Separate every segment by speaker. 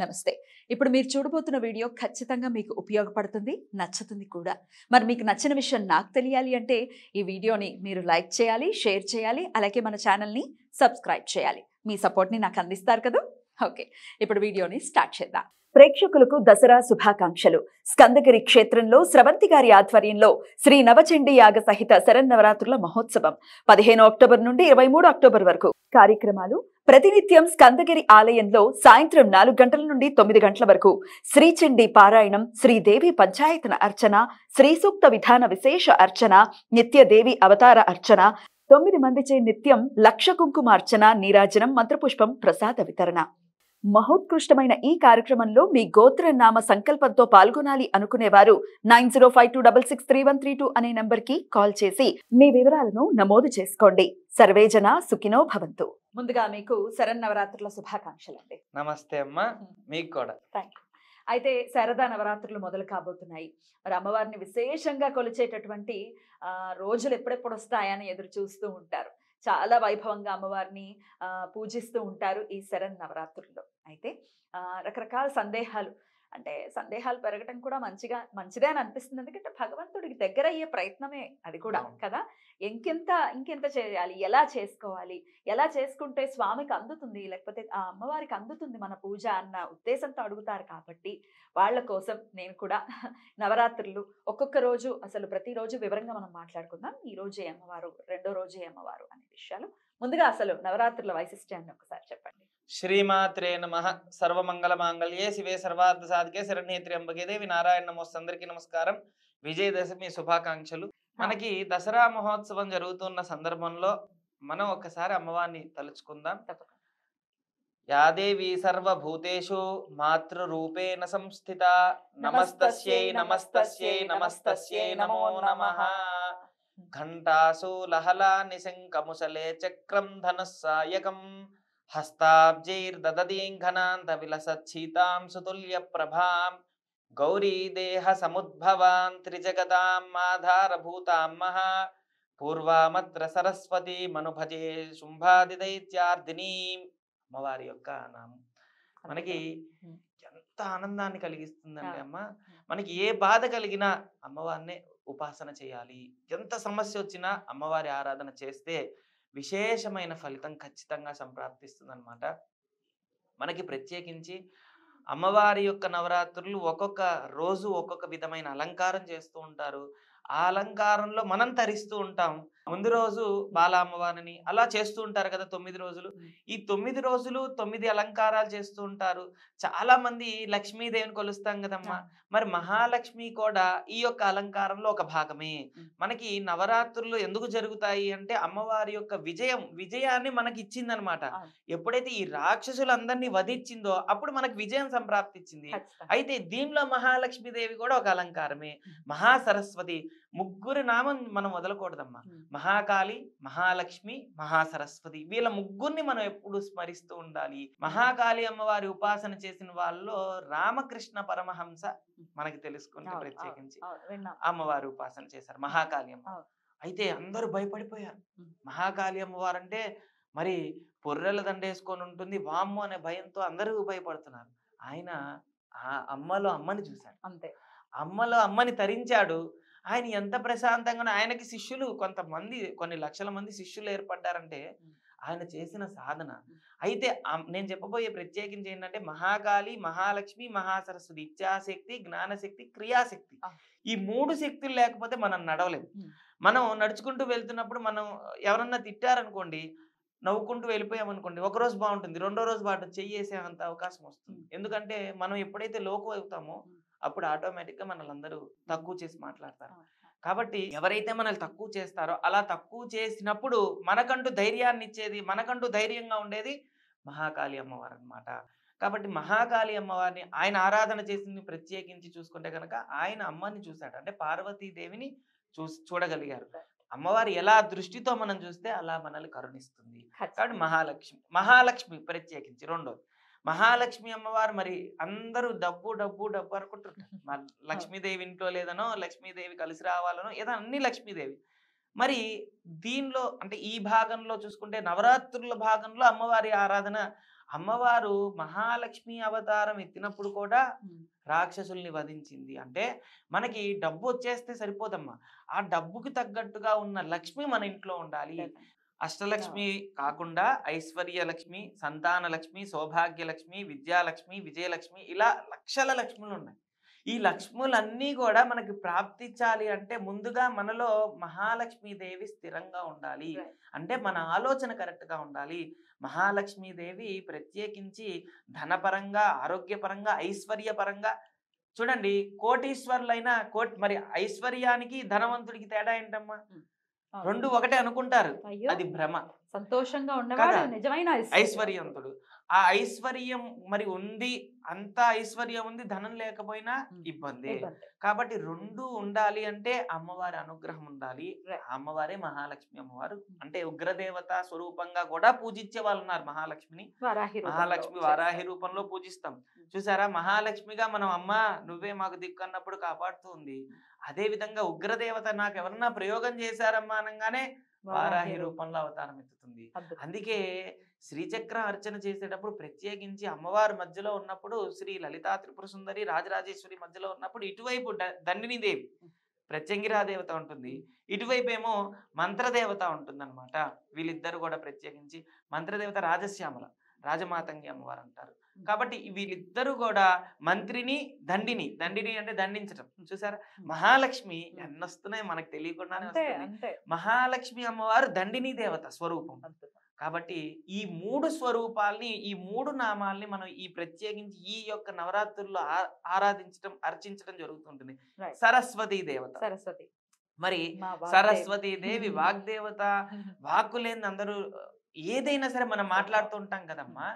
Speaker 1: నమస్తే ఇప్పుడు మీరు చూడబోతున్న వీడియో ఖచ్చితంగా మీకు ఉపయోగపడుతుంది నచ్చుతుంది కూడా మరి మీకు నచ్చిన విషయం నాకు తెలియాలి అంటే ఈ వీడియోని మీరు లైక్ చేయాలి షేర్ చేయాలి అలాగే మన ఛానల్ని సబ్స్క్రైబ్ చేయాలి మీ సపోర్ట్ని నాకు అందిస్తారు కదా ఓకే ఇప్పుడు వీడియోని స్టార్ట్ చేద్దాం ప్రేక్షకులకు దసరా శుభాకాంక్షలు స్కందగిరి క్షేత్రంలో స్రవంతి గారి ఆధ్వర్యంలో శ్రీ నవచండీ యాగ సహిత శరన్నవరాత్రుల మహోత్సవం పదిహేను అక్టోబర్ నుండి ఇరవై అక్టోబర్ వరకు కార్యక్రమాలు ప్రతినిత్యం స్కందగిరి ఆలయంలో సాయంత్రం నాలుగు గంటల నుండి తొమ్మిది గంటల వరకు శ్రీచండి పారాయణం శ్రీదేవి పంచాయతన అర్చన శ్రీసూక్త విధాన విశేష అర్చన నిత్యదేవి అవతార అర్చన తొమ్మిది మందిచే నిత్యం లక్ష కుంకుమార్చన నీరాజనం మంత్రపుష్పం ప్రసాద వితరణ మహోత్కృష్టమైన ఈ కార్యక్రమంలో మీ గోత్ర నామ సంకల్పంతో పాల్గొనాలి అనుకునేవారు nine zero five two double six three one three two అనే నంబర్కి కాల్ చేసి మీ వివరాలను నమోదు చేసుకోండి సర్వేజన సుఖినో భవంతు ముందుగా మీకు శరణ్ నవరాత్రుల శుభాకాంక్షలు అండి
Speaker 2: నమస్తే అమ్మా మీకు
Speaker 1: కూడా థ్యాంక్ యూ అయితే శారదా నవరాత్రులు మొదలు కాబోతున్నాయి మరి అమ్మవారిని విశేషంగా కొలిచేటటువంటి రోజులు ఎప్పుడెప్పుడు వస్తాయని ఎదురు చూస్తూ ఉంటారు చాలా వైభవంగా అమ్మవారిని పూజిస్తూ ఉంటారు ఈ శరణ్ నవరాత్రుల్లో అయితే రకరకాల సందేహాలు అంటే సందేహాలు పెరగటం కూడా మంచిగా మంచిదే అని అనిపిస్తుంది ఎందుకంటే భగవంతుడికి దగ్గర అయ్యే ప్రయత్నమే అది కూడా కదా ఇంకెంత ఇంకెంత చేయాలి ఎలా చేసుకోవాలి ఎలా చేసుకుంటే స్వామికి అందుతుంది లేకపోతే ఆ అమ్మవారికి అందుతుంది మన పూజ అన్న ఉద్దేశంతో అడుగుతారు కాబట్టి వాళ్ళ కోసం నేను కూడా నవరాత్రులు ఒక్కొక్క రోజు అసలు ప్రతిరోజు వివరంగా మనం మాట్లాడుకుందాం ఈ రోజే అమ్మవారు రెండో రోజే అమ్మవారు అనే విషయాలు ముందుగా అసలు నవరాత్రుల వైశిష్ట్యాన్ని ఒకసారి చెప్పండి
Speaker 2: శ్రీమాత్రే నమ మాంగళ్యే శివే సర్వార్థ సాధికే శరణేత్రి అంబకే దేవి నారాయణ నమోస్తు అందరికీ నమస్కారం విజయదశమి శుభాకాంక్షలు మనకి దసరా మహోత్సవం జరుగుతున్న సందర్భంలో మనం ఒకసారి అమ్మవారిని తలుచుకుందాం యాదేవి సర్వభూతేషు మాతృరూపేణ సంస్థిత నమస్తస్యై నమస్తస్యై నమస్తస్యై నమో నమ ఘంటాసు లహలా నిశంకముసలే చక్రం ధనస్సాయకం హస్తాబ్జైర్దదీఘనాంత విలసచ్చీతాం సుతుల్య ప్రభాం గౌరీదేహ సముద్భవాం త్రిజగదాం మాధారభూతాం మహా పూర్వామత్ర సరస్వతి మనుభజే శుంభాదిదైత్యార్థిని అమ్మవారి యొక్క నామం మనకి ఎంత ఆనందాన్ని కలిగిస్తుందండి అమ్మ మనకి ఏ బాధ కలిగినా అమ్మవారినే ఉపాసన చేయాలి ఎంత సమస్య వచ్చినా అమ్మవారి ఆరాధన చేస్తే విశేషమైన ఫలితం ఖచ్చితంగా సంప్రాప్తిస్తుంది అనమాట మనకి ప్రత్యేకించి అమ్మవారి యొక్క నవరాత్రులు ఒక్కొక్క రోజు ఒక్కొక్క విధమైన అలంకారం చేస్తూ ఉంటారు ఆ అలంకారంలో మనం తరిస్తూ ఉంటాం ముందు రోజు బాల అమ్మవారిని అలా చేస్తూ ఉంటారు కదా తొమ్మిది రోజులు ఈ తొమ్మిది రోజులు తొమ్మిది అలంకారాలు చేస్తూ ఉంటారు చాలా మంది లక్ష్మీదేవిని కొలుస్తాం కదమ్మా మరి మహాలక్ష్మి కూడా ఈ యొక్క అలంకారంలో ఒక భాగమే మనకి నవరాత్రులు ఎందుకు జరుగుతాయి అంటే అమ్మవారి యొక్క విజయం విజయాన్ని మనకి ఇచ్చింది అనమాట ఎప్పుడైతే ఈ రాక్షసులందరినీ వధించిందో అప్పుడు మనకి విజయం ఇచ్చింది అయితే దీనిలో మహాలక్ష్మీదేవి కూడా ఒక అలంకారమే మహాసరస్వతి ముగ్గురు నామం మనం వదలకూడదమ్మా మహాకాళి మహాలక్ష్మి మహాసరస్వతి వీళ్ళ ముగ్గురిని మనం ఎప్పుడు స్మరిస్తూ ఉండాలి మహాకాళి అమ్మవారి ఉపాసన చేసిన వాళ్ళలో రామకృష్ణ పరమహంస మనకి తెలుసుకుంటే ప్రత్యేకించి అమ్మవారి ఉపాసన చేశారు మహాకాళి అమ్మ అయితే అందరూ భయపడిపోయారు మహాకాళి అమ్మవారు అంటే మరి పొర్రెల దండేసుకొని ఉంటుంది వామ్ము అనే భయంతో అందరూ భయపడుతున్నారు ఆయన ఆ అమ్మలో అమ్మని చూశాడు అంతే అమ్మలో అమ్మని తరించాడు ఆయన ఎంత ప్రశాంతంగా ఆయనకి శిష్యులు కొంతమంది కొన్ని లక్షల మంది శిష్యులు ఏర్పడ్డారంటే ఆయన చేసిన సాధన అయితే నేను చెప్పబోయే ప్రత్యేకించి ఏంటంటే మహాకాళి మహాలక్ష్మి మహాసరస్వతి ఇచ్చాశక్తి జ్ఞానశక్తి క్రియాశక్తి ఈ మూడు శక్తులు లేకపోతే మనం నడవలేము మనం నడుచుకుంటూ వెళ్తున్నప్పుడు మనం ఎవరన్నా తిట్టారనుకోండి నవ్వుకుంటూ వెళ్ళిపోయామనుకోండి ఒక రోజు బాగుంటుంది రెండో రోజు బాట చెయ్యేసేంత అవకాశం వస్తుంది ఎందుకంటే మనం ఎప్పుడైతే లోకు అవుతామో అప్పుడు ఆటోమేటిక్గా మనల్ని అందరూ తక్కువ చేసి మాట్లాడతారు కాబట్టి ఎవరైతే మనల్ని తక్కువ చేస్తారో అలా తక్కువ చేసినప్పుడు మనకంటూ ధైర్యాన్ని ఇచ్చేది మనకంటూ ధైర్యంగా ఉండేది మహాకాళి అమ్మవారు అనమాట కాబట్టి మహాకాళి అమ్మవారిని ఆయన ఆరాధన చేసింది ప్రత్యేకించి చూసుకుంటే కనుక ఆయన అమ్మని చూశాడు అంటే పార్వతీదేవిని చూసి చూడగలిగారు అమ్మవారు ఎలా దృష్టితో మనం చూస్తే అలా మనల్ని కరుణిస్తుంది కాబట్టి మహాలక్ష్మి మహాలక్ష్మి ప్రత్యేకించి రెండోది మహాలక్ష్మి అమ్మవారు మరి అందరూ డబ్బు డబ్బు డబ్బు అనుకుంటుంటారు మరి లక్ష్మీదేవి ఇంట్లో లేదనో లక్ష్మీదేవి కలిసి రావాలనో ఏదో అన్ని లక్ష్మీదేవి మరి దీనిలో అంటే ఈ భాగంలో చూసుకుంటే నవరాత్రుల భాగంలో అమ్మవారి ఆరాధన అమ్మవారు మహాలక్ష్మి అవతారం ఎత్తినప్పుడు కూడా రాక్షసుల్ని వధించింది అంటే మనకి డబ్బు వచ్చేస్తే సరిపోదమ్మా ఆ డబ్బుకి తగ్గట్టుగా ఉన్న లక్ష్మి మన ఇంట్లో ఉండాలి అష్టలక్ష్మి కాకుండా ఐశ్వర్య లక్ష్మి సంతాన లక్ష్మి సౌభాగ్య లక్ష్మి విద్యాలక్ష్మి విజయలక్ష్మి ఇలా లక్షల లక్ష్ములు ఉన్నాయి ఈ లక్ష్ములన్నీ కూడా మనకి ప్రాప్తించాలి అంటే ముందుగా మనలో మహాలక్ష్మీదేవి స్థిరంగా ఉండాలి అంటే మన ఆలోచన కరెక్ట్గా ఉండాలి మహాలక్ష్మీదేవి ప్రత్యేకించి ధనపరంగా ఆరోగ్యపరంగా ఐశ్వర్యపరంగా చూడండి కోటీశ్వరులైన కోటి మరి ఐశ్వర్యానికి ధనవంతుడికి తేడా ఏంటమ్మా రెండు ఒకటే అనుకుంటారు అది భ్రమ సంతోషంగా ఉండేవాడు నిజమైన ఐశ్వర్యవంతుడు ఆ ఐశ్వర్యం మరి ఉంది అంత ఐశ్వర్యం ఉంది ధనం లేకపోయినా ఇబ్బంది కాబట్టి రెండు ఉండాలి అంటే అమ్మవారి అనుగ్రహం ఉండాలి అమ్మవారే మహాలక్ష్మి అమ్మవారు అంటే ఉగ్రదేవత స్వరూపంగా కూడా పూజించే వాళ్ళు ఉన్నారు మహాలక్ష్మిని మహాలక్ష్మి వారాహి రూపంలో పూజిస్తాం చూసారా మహాలక్ష్మిగా మనం అమ్మ నువ్వే మాకు కాపాడుతూ కాపాడుతుంది అదే విధంగా ఉగ్రదేవత నాకు ఎవరన్నా ప్రయోగం చేశారమ్మా అనగానే వారాహి రూపంలో అవతారం ఎత్తుతుంది అందుకే శ్రీచక్ర అర్చన చేసేటప్పుడు ప్రత్యేకించి అమ్మవారి మధ్యలో ఉన్నప్పుడు శ్రీ లలితా త్రిపుర సుందరి రాజరాజేశ్వరి మధ్యలో ఉన్నప్పుడు ఇటువైపు దండిని దేవి ప్రత్యంగిరా దేవత ఉంటుంది ఇటువైపు ఏమో మంత్రదేవత ఉంటుందన్నమాట వీళ్ళిద్దరు కూడా ప్రత్యేకించి మంత్రదేవత రాజశ్యామల రాజమాతంగి అమ్మవారు అంటారు కాబట్టి వీరిద్దరూ కూడా మంత్రిని దండిని దండిని అంటే దండించటం చూసారా మహాలక్ష్మి ఎన్నొస్తున్నాయి మనకు తెలియకుండానే మహాలక్ష్మి అమ్మవారు దండిని దేవత స్వరూపం కాబట్టి ఈ మూడు స్వరూపాలని ఈ మూడు నామాల్ని మనం ఈ ప్రత్యేకించి ఈ యొక్క నవరాత్రుల్లో ఆరాధించడం అర్చించడం జరుగుతుంటుంది సరస్వతి దేవత
Speaker 1: సరస్వతి మరి సరస్వతి దేవి
Speaker 2: వాగ్దేవత వాక్కులేని అందరూ ఏదైనా సరే మనం మాట్లాడుతూ ఉంటాం కదమ్మా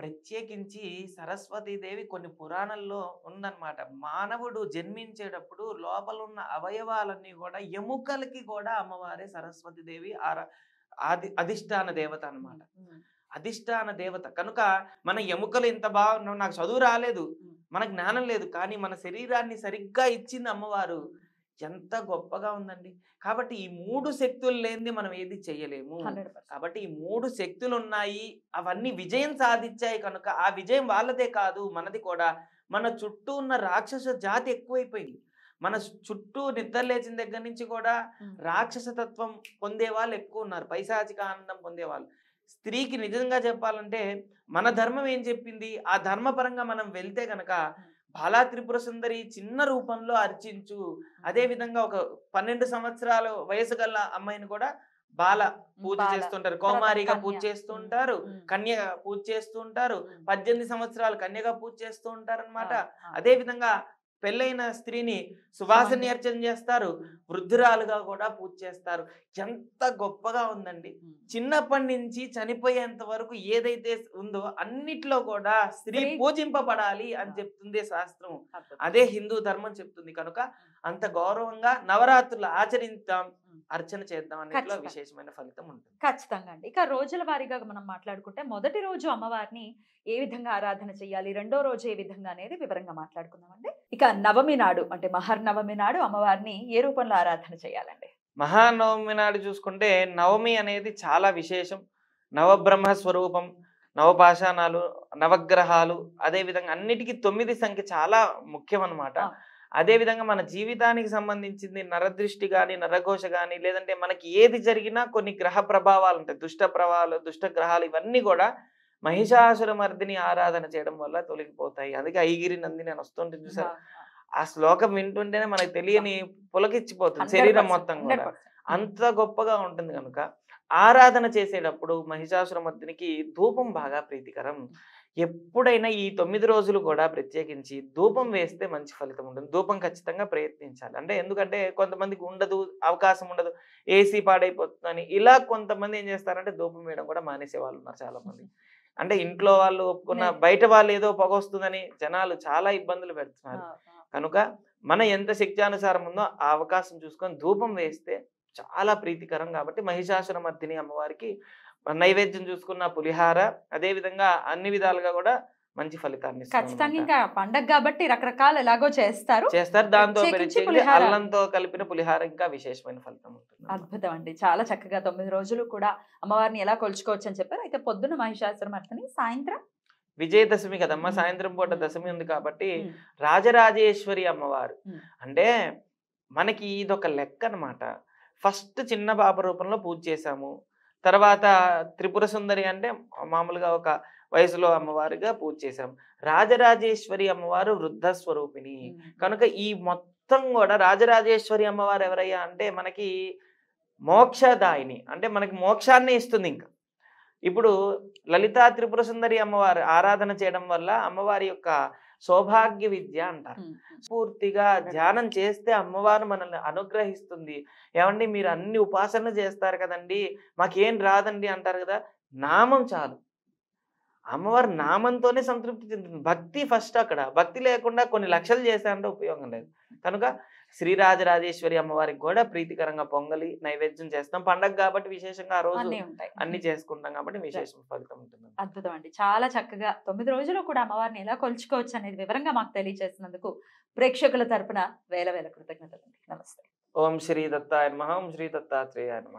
Speaker 2: ప్రత్యేకించి సరస్వతీదేవి కొన్ని పురాణాల్లో ఉందన్నమాట మానవుడు జన్మించేటప్పుడు లోపల ఉన్న అవయవాలన్నీ కూడా ఎముకలకి కూడా అమ్మవారే సరస్వతీదేవి ఆరా ఆది అధిష్టాన దేవత అనమాట అధిష్టాన దేవత కనుక మన ఎముకలు ఇంత బాగున్నాం నాకు చదువు రాలేదు మన జ్ఞానం లేదు కానీ మన శరీరాన్ని సరిగ్గా ఇచ్చింది అమ్మవారు ఎంత గొప్పగా ఉందండి కాబట్టి ఈ మూడు శక్తులు లేని మనం ఏది చేయలేము కాబట్టి ఈ మూడు శక్తులు ఉన్నాయి అవన్నీ విజయం సాధించాయి కనుక ఆ విజయం వాళ్ళదే కాదు మనది కూడా మన చుట్టూ ఉన్న రాక్షస జాతి ఎక్కువైపోయింది మన చుట్టూ నిద్ర లేచిన దగ్గర నుంచి కూడా రాక్షస తత్వం పొందే వాళ్ళు ఎక్కువ ఉన్నారు పైశాచిక ఆనందం పొందేవాళ్ళు స్త్రీకి నిజంగా చెప్పాలంటే మన ధర్మం ఏం చెప్పింది ఆ ధర్మపరంగా మనం వెళ్తే గనక బాలా త్రిపుర సుందరి చిన్న రూపంలో అర్చించు అదే విధంగా ఒక పన్నెండు సంవత్సరాల వయసు గల అమ్మాయిని కూడా బాల పూజ చేస్తుంటారు కౌమారిగా పూజ చేస్తుంటారు కన్యగా పూజ చేస్తుంటారు పద్దెనిమిది సంవత్సరాలు కన్యగా పూజ చేస్తూ ఉంటారు అనమాట అదే విధంగా పెళ్ళైన స్త్రీని సువాస అర్చన చేస్తారు వృద్ధురాలుగా కూడా పూజ చేస్తారు ఎంత గొప్పగా ఉందండి చిన్నప్పటి నుంచి చనిపోయేంత వరకు ఏదైతే ఉందో అన్నిట్లో కూడా స్త్రీ పూజింపబడాలి అని చెప్తుంది శాస్త్రం అదే హిందూ ధర్మం చెప్తుంది కనుక అంత గౌరవంగా నవరాత్రులు ఆచరిద్దాం అర్చన చేద్దాం అన్నిట్లో విశేషమైన ఫలితం ఉంటుంది
Speaker 1: ఖచ్చితంగా అండి ఇక రోజుల వారీగా మనం మాట్లాడుకుంటే మొదటి రోజు అమ్మవారిని ఏ విధంగా ఆరాధన చేయాలి రెండో రోజు ఏ విధంగా అనేది వివరంగా అండి ఇక నవమి నాడు అంటే మహర్నవమి నాడు అమ్మవారిని ఏ రూపంలో ఆరాధన చేయాలండి
Speaker 2: మహానవమి నాడు చూసుకుంటే నవమి అనేది చాలా విశేషం నవబ్రహ్మ స్వరూపం నవపాషాణాలు నవగ్రహాలు అదేవిధంగా అన్నిటికీ తొమ్మిది సంఖ్య చాలా ముఖ్యం అనమాట అదేవిధంగా మన జీవితానికి సంబంధించింది నరదృష్టి కానీ నరఘోష కానీ లేదంటే మనకి ఏది జరిగినా కొన్ని గ్రహ ప్రభావాలు ఉంటాయి దుష్ట ప్రభావాలు దుష్ట గ్రహాలు ఇవన్నీ కూడా మహిషాసురమర్దిని ఆరాధన చేయడం వల్ల తొలగిపోతాయి అందుకే ఐగిరి నంది నేను వస్తుంటే చూసారు ఆ శ్లోకం వింటుంటేనే మనకి తెలియని పులకిచ్చిపోతుంది శరీరం మొత్తం కూడా అంత గొప్పగా ఉంటుంది కనుక ఆరాధన చేసేటప్పుడు మర్దినికి ధూపం బాగా ప్రీతికరం ఎప్పుడైనా ఈ తొమ్మిది రోజులు కూడా ప్రత్యేకించి ధూపం వేస్తే మంచి ఫలితం ఉంటుంది ధూపం ఖచ్చితంగా ప్రయత్నించాలి అంటే ఎందుకంటే కొంతమందికి ఉండదు అవకాశం ఉండదు ఏసీ పాడైపోతుందని ఇలా కొంతమంది ఏం చేస్తారంటే ధూపం వేయడం కూడా మానేసే వాళ్ళు ఉన్నారు చాలామంది అంటే ఇంట్లో వాళ్ళు ఒప్పుకున్న బయట వాళ్ళు ఏదో పొగ వస్తుందని జనాలు చాలా ఇబ్బందులు పెడుతున్నారు కనుక మన ఎంత శక్తానుసారం ఉందో ఆ అవకాశం చూసుకొని ధూపం వేస్తే చాలా ప్రీతికరం కాబట్టి మహిషాసుర మర్దిని అమ్మవారికి నైవేద్యం చూసుకున్న పులిహార అదేవిధంగా అన్ని విధాలుగా కూడా మంచి ఫలితాన్ని ఖచ్చితంగా
Speaker 1: ఇంకా పండగ కాబట్టి రకరకాలు ఎలాగో చేస్తారు చేస్తారు దాంతో అల్లంతో
Speaker 2: కలిపిన పులిహార ఇంకా విశేషమైన ఫలితం
Speaker 1: అద్భుతం అండి చాలా చక్కగా తొమ్మిది రోజులు కూడా అమ్మవారిని ఎలా కొలుచుకోవచ్చు అని చెప్పారు అయితే పొద్దున మహిషాసురమర్థని సాయంత్రం
Speaker 2: విజయదశమి కదమ్మ సాయంత్రం పూట దశమి ఉంది కాబట్టి రాజరాజేశ్వరి అమ్మవారు అంటే మనకి ఇదొక లెక్క అనమాట ఫస్ట్ చిన్న పాప రూపంలో పూజ చేశాము తర్వాత త్రిపుర సుందరి అంటే మామూలుగా ఒక వయసులో అమ్మవారుగా పూజ చేశాము రాజరాజేశ్వరి అమ్మవారు వృద్ధ స్వరూపిణి కనుక ఈ మొత్తం కూడా రాజరాజేశ్వరి అమ్మవారు ఎవరయ్యా అంటే మనకి మోక్షదాయిని అంటే మనకి మోక్షాన్ని ఇస్తుంది ఇంకా ఇప్పుడు లలితా త్రిపుర సుందరి అమ్మవారు ఆరాధన చేయడం వల్ల అమ్మవారి యొక్క సౌభాగ్య విద్య అంటారు పూర్తిగా ధ్యానం చేస్తే అమ్మవారు మనల్ని అనుగ్రహిస్తుంది ఏమండి మీరు అన్ని ఉపాసనలు చేస్తారు కదండి మాకేం రాదండి అంటారు కదా నామం చాలు అమ్మవారి నామంతోనే సంతృప్తి చెందుతుంది భక్తి ఫస్ట్ అక్కడ భక్తి లేకుండా కొన్ని లక్షలు చేసే ఉపయోగం లేదు కనుక శ్రీరాజరాజేశ్వరి అమ్మవారికి కూడా ప్రీతికరంగా పొంగలి నైవేద్యం చేస్తాం పండగ కాబట్టి విశేషంగా ఆ రోజు అన్ని చేసుకుంటాం కాబట్టి విశేషం ఫలితం ఉంటుంది
Speaker 1: అద్భుతం అండి చాలా చక్కగా తొమ్మిది రోజులు కూడా అమ్మవారిని ఎలా కొలుచుకోవచ్చు అనేది వివరంగా మాకు తెలియజేసినందుకు ప్రేక్షకుల తరపున వేల వేల కృతజ్ఞతలు నమస్తే
Speaker 2: ఓం శ్రీ దత్తాయ నమ ఓం శ్రీ దత్తాత్రేయ నమ